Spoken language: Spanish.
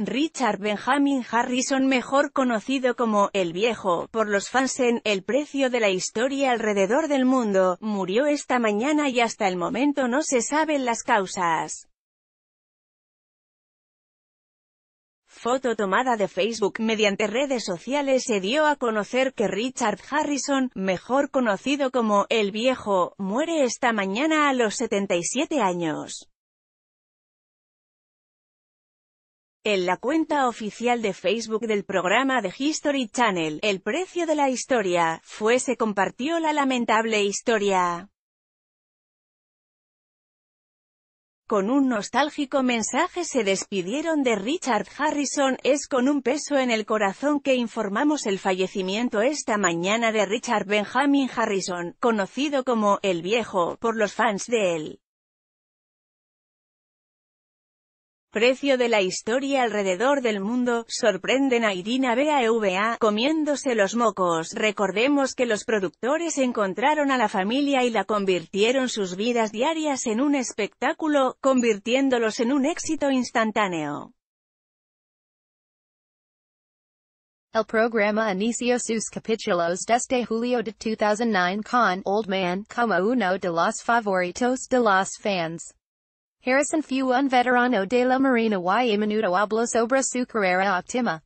Richard Benjamin Harrison mejor conocido como «El Viejo» por los fans en «El precio de la historia alrededor del mundo», murió esta mañana y hasta el momento no se saben las causas. Foto tomada de Facebook mediante redes sociales se dio a conocer que Richard Harrison, mejor conocido como «El Viejo», muere esta mañana a los 77 años. En la cuenta oficial de Facebook del programa de History Channel, El precio de la historia, fue se compartió la lamentable historia. Con un nostálgico mensaje se despidieron de Richard Harrison, es con un peso en el corazón que informamos el fallecimiento esta mañana de Richard Benjamin Harrison, conocido como «El Viejo», por los fans de él. Precio de la historia alrededor del mundo, sorprenden a Irina BAVA, comiéndose los mocos. Recordemos que los productores encontraron a la familia y la convirtieron sus vidas diarias en un espectáculo, convirtiéndolos en un éxito instantáneo. El programa inició sus capítulos desde julio de 2009 con Old Man como uno de los favoritos de los fans. Harrison Few un veterano de la Marina y Menudo hablo sobre su carrera optima.